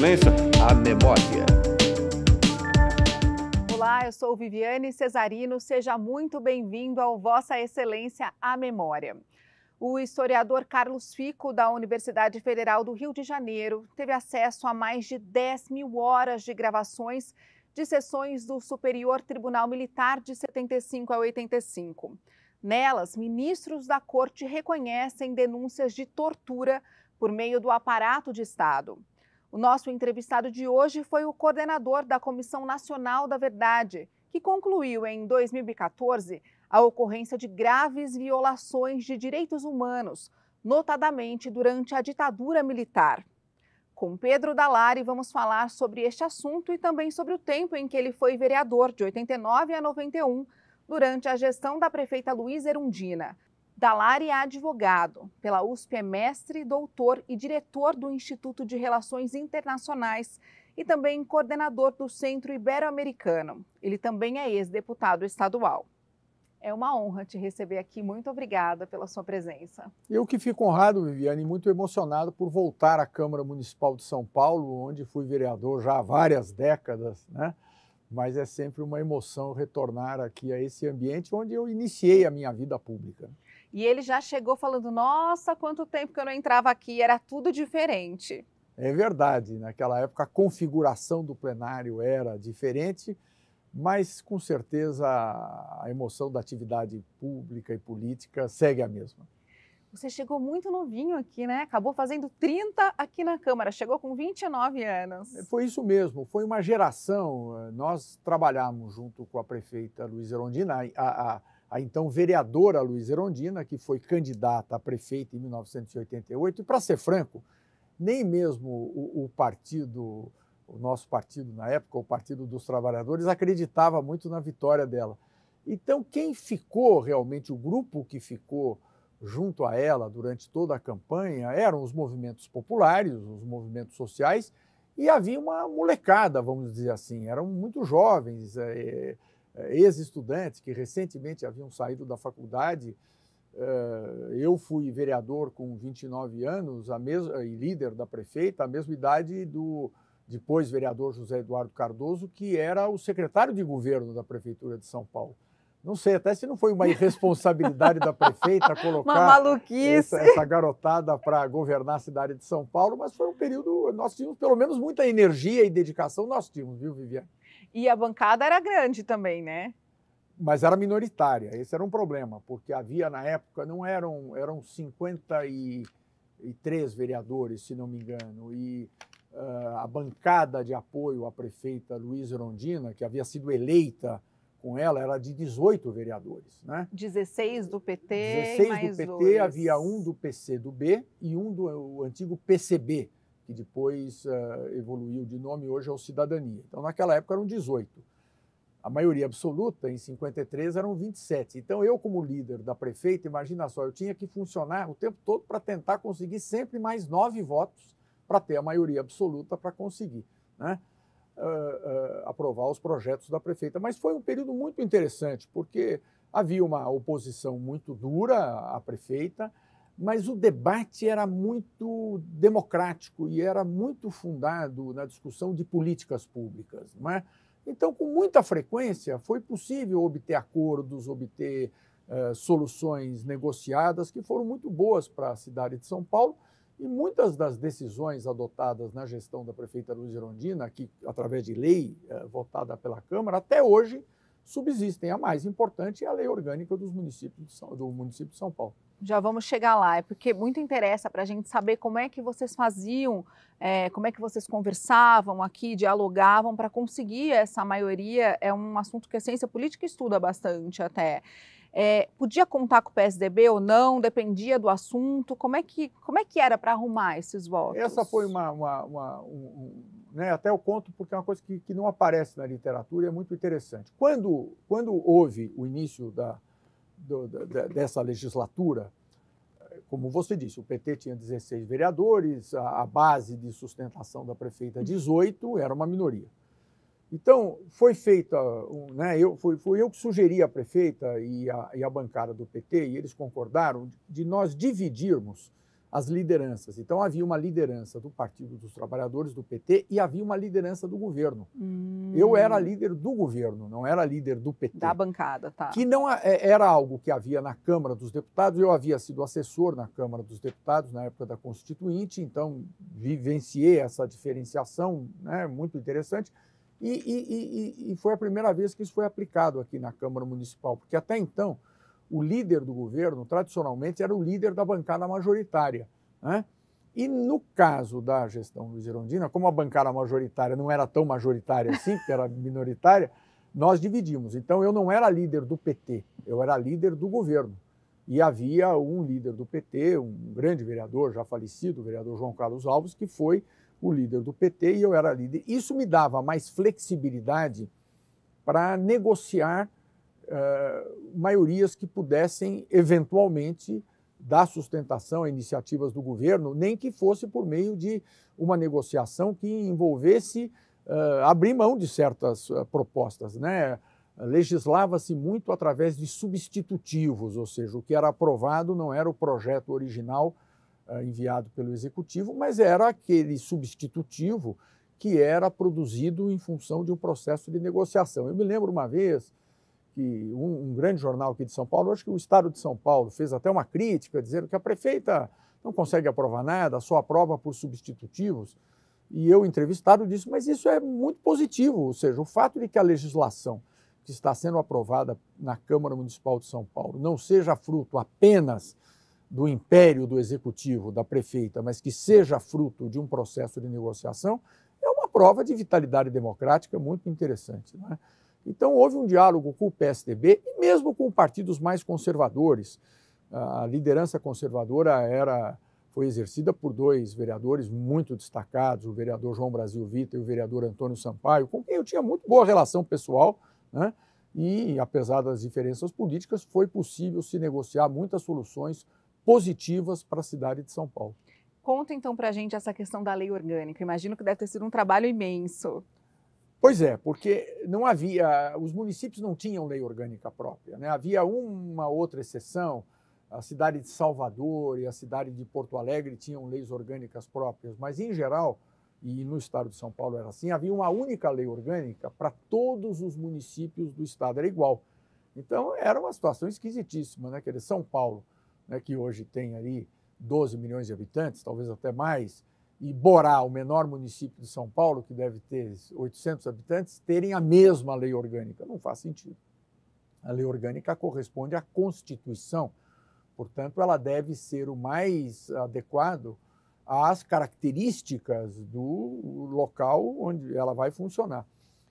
Excelência, a memória. Olá, eu sou Viviane Cesarino. Seja muito bem-vindo ao Vossa Excelência, a memória. O historiador Carlos Fico, da Universidade Federal do Rio de Janeiro, teve acesso a mais de 10 mil horas de gravações de sessões do Superior Tribunal Militar de 75 a 85. Nelas, ministros da corte reconhecem denúncias de tortura por meio do aparato de Estado. O nosso entrevistado de hoje foi o coordenador da Comissão Nacional da Verdade, que concluiu em 2014 a ocorrência de graves violações de direitos humanos, notadamente durante a ditadura militar. Com Pedro Dalari, vamos falar sobre este assunto e também sobre o tempo em que ele foi vereador, de 89 a 91, durante a gestão da prefeita Luiz Erundina. Dalari é advogado pela USP, é mestre, doutor e diretor do Instituto de Relações Internacionais e também coordenador do Centro Ibero-Americano. Ele também é ex-deputado estadual. É uma honra te receber aqui. Muito obrigada pela sua presença. Eu que fico honrado, Viviane, e muito emocionado por voltar à Câmara Municipal de São Paulo, onde fui vereador já há várias décadas, né? Mas é sempre uma emoção retornar aqui a esse ambiente onde eu iniciei a minha vida pública. E ele já chegou falando: nossa, quanto tempo que eu não entrava aqui, era tudo diferente. É verdade, naquela época a configuração do plenário era diferente, mas com certeza a emoção da atividade pública e política segue a mesma. Você chegou muito novinho aqui, né? Acabou fazendo 30 aqui na Câmara, chegou com 29 anos. É, foi isso mesmo, foi uma geração. Eh, nós trabalhamos junto com a prefeita Luiz Erondina, a, a, a então vereadora Luiz Erondina, que foi candidata a prefeita em 1988. E, para ser franco, nem mesmo o, o, partido, o nosso partido na época, o Partido dos Trabalhadores, acreditava muito na vitória dela. Então, quem ficou realmente, o grupo que ficou junto a ela durante toda a campanha eram os movimentos populares, os movimentos sociais, e havia uma molecada, vamos dizer assim, eram muito jovens. É, é é, ex-estudantes que recentemente haviam saído da faculdade. É, eu fui vereador com 29 anos a e líder da prefeita, a mesma idade do depois vereador José Eduardo Cardoso, que era o secretário de governo da Prefeitura de São Paulo. Não sei até se não foi uma irresponsabilidade da prefeita colocar essa, essa, garotada para governar a cidade de São Paulo, mas foi um período. Nós tínhamos, pelo menos, muita energia e dedicação, nós tínhamos, viu, Viviane? E a bancada era grande também, né? Mas era minoritária, esse era um problema, porque havia na época, não eram, eram 53 vereadores, se não me engano, e uh, a bancada de apoio à prefeita Luiz Rondina, que havia sido eleita com ela era de 18 vereadores, né? 16 do PT, 16 do PT, dois. havia um do PC do B e um do antigo PCB, que depois uh, evoluiu de nome hoje é o Cidadania. Então, naquela época eram 18. A maioria absoluta, em 53, eram 27. Então, eu, como líder da prefeita, imagina só, eu tinha que funcionar o tempo todo para tentar conseguir sempre mais nove votos para ter a maioria absoluta para conseguir né? uh, uh, aprovar os projetos da prefeita. Mas foi um período muito interessante, porque havia uma oposição muito dura à prefeita mas o debate era muito democrático e era muito fundado na discussão de políticas públicas. É? Então, com muita frequência, foi possível obter acordos, obter eh, soluções negociadas que foram muito boas para a cidade de São Paulo. E muitas das decisões adotadas na gestão da prefeita Luiz Gerondina, que através de lei eh, votada pela Câmara, até hoje subsistem. A mais importante é a lei orgânica dos municípios do município de São Paulo já vamos chegar lá, é porque muito interessa para a gente saber como é que vocês faziam, é, como é que vocês conversavam aqui, dialogavam para conseguir essa maioria. É um assunto que a ciência política estuda bastante até. É, podia contar com o PSDB ou não, dependia do assunto. Como é que, como é que era para arrumar esses votos? Essa foi uma. uma, uma um, né, até eu conto porque é uma coisa que, que não aparece na literatura e é muito interessante. Quando, quando houve o início da do, da, dessa legislatura, como você disse, o PT tinha 16 vereadores, a, a base de sustentação da prefeita 18 era uma minoria. Então, foi feita, né, eu, foi, foi, eu que sugeri à prefeita e e à bancada do PT, e eles concordaram, de nós dividirmos as lideranças. Então havia uma liderança do Partido dos Trabalhadores, do PT, e havia uma liderança do governo. Hum. Eu era líder do governo, não era líder do PT. Da bancada, tá. Que não é, era algo que havia na Câmara dos Deputados. Eu havia sido assessor na Câmara dos Deputados na época da Constituinte, então vivenciei essa diferenciação, né, muito interessante. E, e, e, e foi a primeira vez que isso foi aplicado aqui na Câmara Municipal, porque até então o líder do governo, tradicionalmente, era o líder da bancada majoritária. Né? E no caso da gestão Luiz Irondina, como a bancada majoritária não era tão majoritária assim, porque era minoritária, nós dividimos. Então eu não era líder do PT, eu era líder do governo. E havia um líder do PT, um grande vereador, já falecido, o vereador João Carlos Alves, que foi o líder do PT e eu era líder. Isso me dava mais flexibilidade para negociar eh, maiorias que pudessem eventualmente dar sustentação a iniciativas do governo, nem que fosse por meio de uma negociação que envolvesse uh, abrir mão de certas uh, propostas. Né? Legislava-se muito através de substitutivos, ou seja, o que era aprovado não era o projeto original uh, enviado pelo executivo, mas era aquele substitutivo que era produzido em função de um processo de negociação. Eu me lembro uma vez que um, um, grande jornal aqui de São Paulo, acho que o Estado de São Paulo fez até uma crítica, dizendo que a prefeita não consegue aprovar nada, só aprova por substitutivos. E eu, entrevistado, disse, mas isso é muito positivo, ou seja, o fato de que a legislação que está sendo aprovada na Câmara Municipal de São Paulo não seja fruto apenas do império do executivo, da prefeita, mas que seja fruto de um processo de negociação, é uma prova de vitalidade democrática muito interessante. Não é? Então, houve um diálogo com o PSDB e mesmo com partidos mais conservadores. A liderança conservadora era foi exercida por dois vereadores muito destacados, o vereador João Brasil Vita e o vereador Antônio Sampaio, com quem eu tinha muito boa relação pessoal, né? e apesar das diferenças políticas, foi possível se negociar muitas soluções positivas para a cidade de São Paulo. Conta então para a gente essa questão da lei orgânica. Imagino que deve ter sido um trabalho imenso. Pois é, porque não havia, os municípios não tinham lei orgânica própria, né? havia uma outra exceção, a cidade de Salvador e a cidade de Porto Alegre tinham leis orgânicas próprias, mas em geral, e no estado de São Paulo era assim, havia uma única lei orgânica para todos os municípios do estado, era igual. Então era uma situação esquisitíssima, né? Quer dizer, São Paulo, né, que hoje tem ali 12 milhões de habitantes, talvez até mais, e Borá, o menor município de São Paulo, que deve ter 800 habitantes, terem a mesma lei orgânica. Não faz sentido. A lei orgânica corresponde à Constituição, portanto, ela deve ser o mais adequado às características do local onde ela vai funcionar.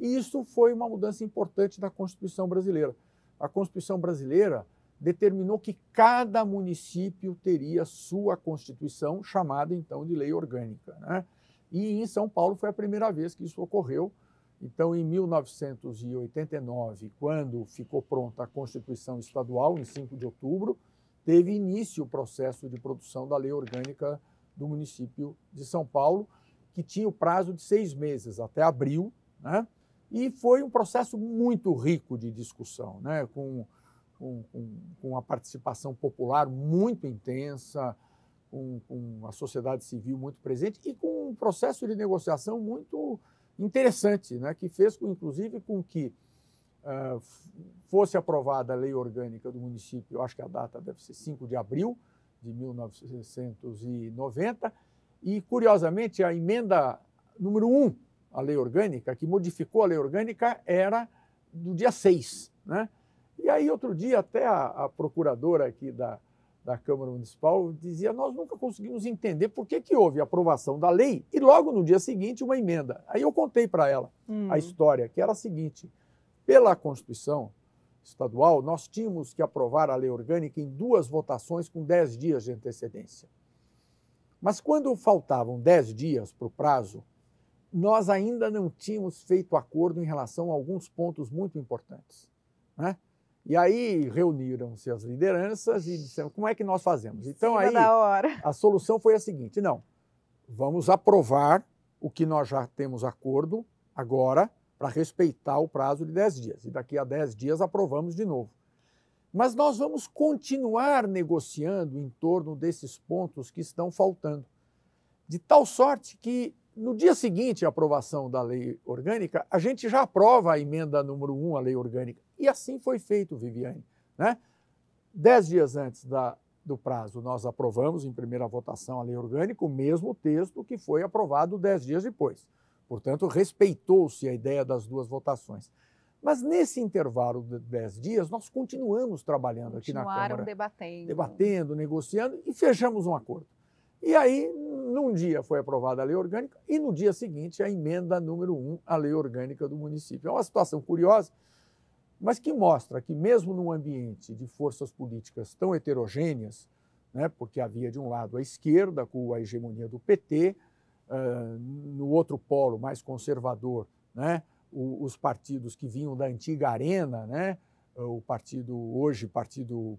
E isso foi uma mudança importante da Constituição brasileira. A Constituição brasileira determinou que cada município teria sua constituição, chamada então de lei orgânica. Né? E em São Paulo foi a primeira vez que isso ocorreu. Então, em 1989, quando ficou pronta a Constituição Estadual, em 5 de outubro, teve início o processo de produção da lei orgânica do município de São Paulo, que tinha o prazo de seis meses, até abril, né? e foi um processo muito rico de discussão, né? com com, com, com uma participação popular muito intensa, com, com, a sociedade civil muito presente e com um processo de negociação muito interessante, né, que fez, com, inclusive, com que uh, fosse aprovada a lei orgânica do município, eu acho que a data deve ser 5 de abril de 1990, e, curiosamente, a emenda número 1 um à lei orgânica, que modificou a lei orgânica, era do dia 6, né? E aí, outro dia, até a, a procuradora aqui da, da Câmara Municipal dizia: Nós nunca conseguimos entender por que, que houve aprovação da lei e logo no dia seguinte uma emenda. Aí eu contei para ela hum. a história, que era a seguinte: pela Constituição Estadual, nós tínhamos que aprovar a lei orgânica em duas votações com dez dias de antecedência. Mas quando faltavam dez dias para o prazo, nós ainda não tínhamos feito acordo em relação a alguns pontos muito importantes. Né? E aí reuniram-se as lideranças e disseram: como é que nós fazemos? Então aí a solução foi a seguinte: não, vamos aprovar o que nós já temos acordo agora para respeitar o prazo de 10 dias. E daqui a 10 dias aprovamos de novo. Mas nós vamos continuar negociando em torno desses pontos que estão faltando, de tal sorte que no dia seguinte à aprovação da lei orgânica, a gente já aprova a emenda número 1 à lei orgânica. E assim foi feito, Viviane. Né? Dez dias antes da, do prazo, nós aprovamos em primeira votação a lei orgânica, o mesmo texto que foi aprovado dez dias depois. Portanto, respeitou-se a ideia das duas votações. Mas nesse intervalo de dez dias, nós continuamos trabalhando aqui na Câmara. Continuaram debatendo. Debatendo, negociando e fechamos um acordo. E aí, num dia foi aprovada a lei orgânica e no dia seguinte a emenda número 1 à lei orgânica do município. É uma situação curiosa, mas que mostra que, mesmo num ambiente de forças políticas tão heterogêneas, né, porque havia de um lado a esquerda, com a hegemonia do PT, uh, ah, no outro polo mais conservador, né, o, os partidos que vinham da antiga arena, né, o partido hoje, Partido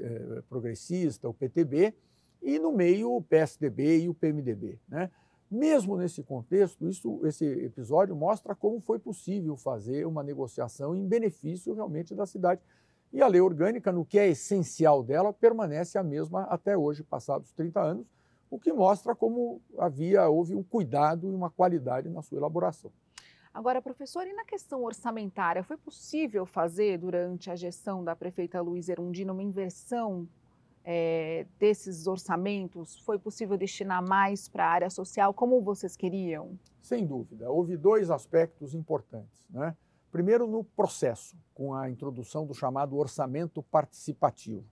eh, Progressista, o PTB, e no meio o PSDB e o PMDB. Né? Mesmo nesse contexto, isso, esse episódio mostra como foi possível fazer uma negociação em benefício realmente da cidade. E a lei orgânica, no que é essencial dela, permanece a mesma até hoje, passados 30 anos, o que mostra como havia houve um cuidado e uma qualidade na sua elaboração. Agora, professor, e na questão orçamentária, foi possível fazer durante a gestão da prefeita Luiz Erundina uma inversão é, desses orçamentos? Foi possível destinar mais para a área social como vocês queriam? Sem dúvida. Houve dois aspectos importantes. Né? Primeiro, no processo, com a introdução do chamado orçamento participativo.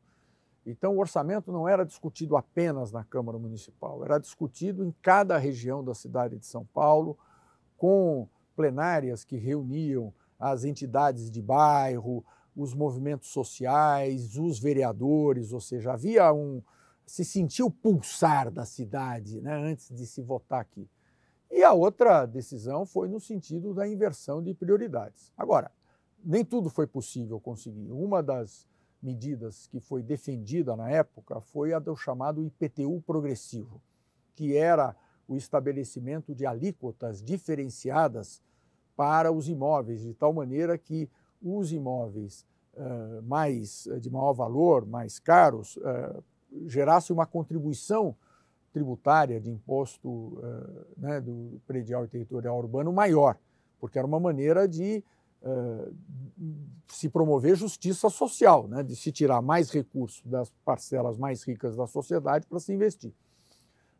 Então, o orçamento não era discutido apenas na Câmara Municipal, era discutido em cada região da cidade de São Paulo, com plenárias que reuniam as entidades de bairro, os movimentos sociais, os vereadores, ou seja, havia um. se sentiu pulsar da cidade né, antes de se votar aqui. E a outra decisão foi no sentido da inversão de prioridades. Agora, nem tudo foi possível conseguir. Uma das medidas que foi defendida na época foi a do chamado IPTU progressivo, que era o estabelecimento de alíquotas diferenciadas para os imóveis, de tal maneira que os imóveis uh, mais eh, de maior valor, mais caros, uh, gerasse uma contribuição tributária de imposto uh, né, do predial e territorial urbano maior, porque era uma maneira de se promover justiça social, né, de se tirar mais recursos das parcelas mais ricas da sociedade para se investir.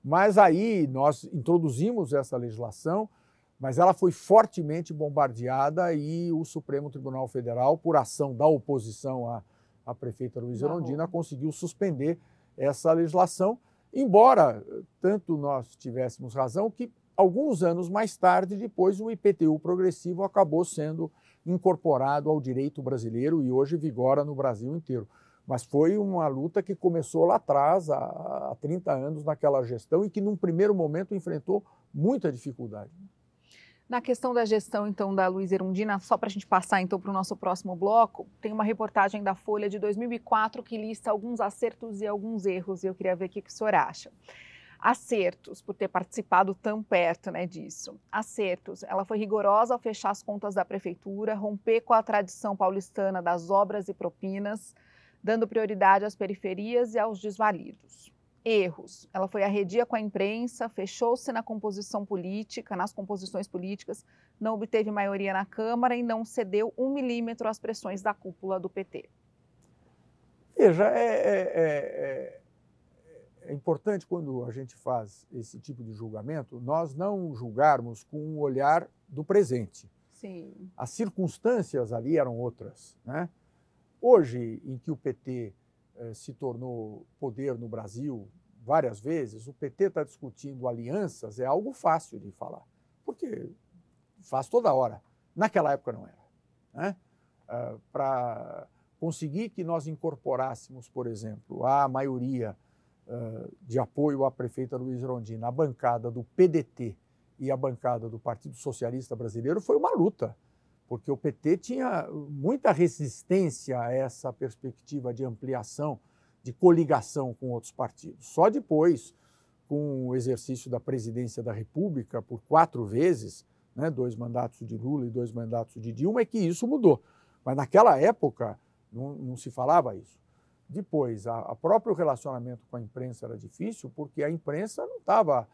Mas aí nós introduzimos essa legislação mas ela foi fortemente bombardeada e o Supremo Tribunal Federal, por ação da oposição à, à prefeita Luiz Erondina, conseguiu suspender essa legislação, embora eh, tanto nós tivéssemos razão que alguns anos mais tarde, depois, o IPTU progressivo acabou sendo incorporado ao direito brasileiro e hoje vigora no Brasil inteiro. Mas foi uma luta que começou lá atrás, há 30 anos, naquela gestão, e que, num primeiro momento, enfrentou muita dificuldade. Na questão da gestão, então, da Luiz Erundina, só para a gente passar, então, para o nosso próximo bloco, tem uma reportagem da Folha de 2004 que lista alguns acertos e alguns erros, e eu queria ver o que, o senhor acha. Acertos, por ter participado tão perto né, disso. Acertos, ela foi rigorosa ao fechar as contas da prefeitura, romper com a tradição paulistana das obras e propinas, dando prioridade às periferias e aos desvalidos erros. Ela foi arredia com a imprensa, fechou-se na composição política, nas composições políticas, não obteve maioria na Câmara e não cedeu um milímetro às pressões da cúpula do PT. Veja, é, é, é, é importante quando a gente faz esse tipo de julgamento, nós não julgarmos com um olhar do presente. Sim. As circunstâncias ali eram outras. Né? Hoje, em que o PT eh, se tornou poder no Brasil várias vezes, o PT está discutindo alianças, é algo fácil de falar, porque faz toda hora. Naquela época não era. Né? Ah, Para conseguir que nós incorporássemos, por exemplo, a maioria ah, de apoio à prefeita Luiz Rondina, a bancada do PDT e a bancada do Partido Socialista Brasileiro, foi uma luta porque o PT tinha muita resistência a essa perspectiva de ampliação, de coligação com outros partidos. Só depois, com o exercício da presidência da República por quatro vezes, né, dois mandatos de Lula e dois mandatos de Dilma, é que isso mudou. Mas naquela época não, não se falava isso. Depois, a, a, próprio relacionamento com a imprensa era difícil, porque a imprensa não estava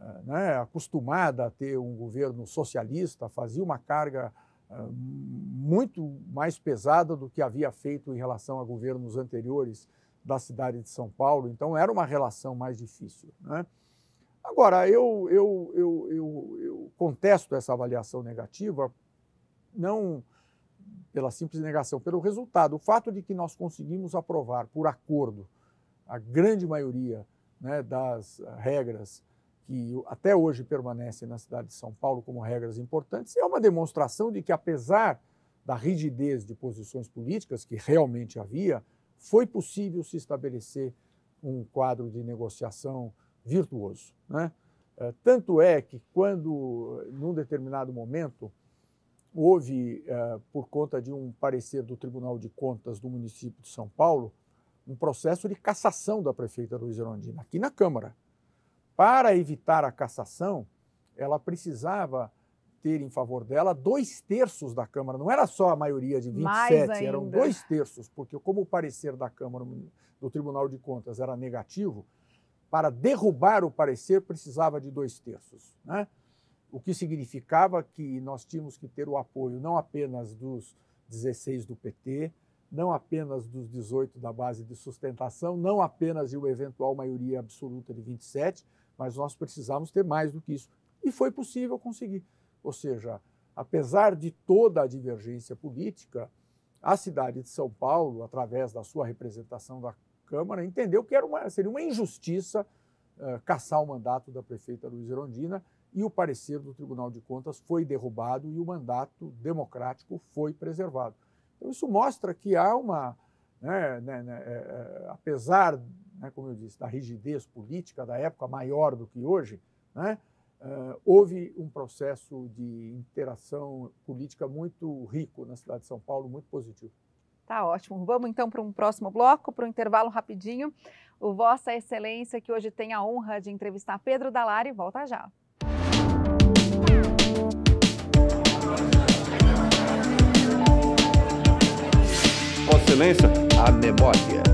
eh, né, acostumada a ter um governo socialista, fazia uma carga ah, muito mais pesada do que havia feito em relação a governos anteriores da cidade de São Paulo, então era uma relação mais difícil. Né? Agora, eu, eu, eu, eu, eu contesto essa avaliação negativa, não pela simples negação, pelo resultado. O fato de que nós conseguimos aprovar por acordo a grande maioria né, das regras que até hoje permanecem na cidade de São Paulo como regras importantes, é uma demonstração de que, apesar da rigidez de posições políticas que realmente havia, foi possível se estabelecer um quadro de negociação virtuoso. Né? Eh, tanto é que, quando, num determinado momento, houve, eh, por conta de um parecer do Tribunal de Contas do município de São Paulo, um processo de cassação da prefeita Luiz Erondina, aqui na Câmara para evitar a cassação, ela precisava ter em favor dela dois terços da Câmara. Não era só a maioria de 27, eram dois terços, porque como o parecer da Câmara do Tribunal de Contas era negativo, para derrubar o parecer precisava de dois terços. Né? O que significava que nós tínhamos que ter o apoio não apenas dos 16 do PT, não apenas dos 18 da base de sustentação, não apenas de uma eventual maioria absoluta de 27, mas nós precisávamos ter mais do que isso. E foi possível conseguir. Ou seja, apesar de toda a divergência política, a cidade de São Paulo, através da sua representação da Câmara, entendeu que era uma, seria uma injustiça uh, caçar o mandato da prefeita Luiz Erondina e o parecer do Tribunal de Contas foi derrubado e o mandato democrático foi preservado. Então, isso mostra que há uma. Né, né, né, é, apesar né, como eu disse, da rigidez política da época, maior do que hoje, né, uh, houve um processo de interação política muito rico na cidade de São Paulo, muito positivo. Tá ótimo. Vamos então para um próximo bloco, para um intervalo rapidinho. O Vossa Excelência, que hoje tem a honra de entrevistar Pedro Dalari, volta já. Vossa Excelência, a memória.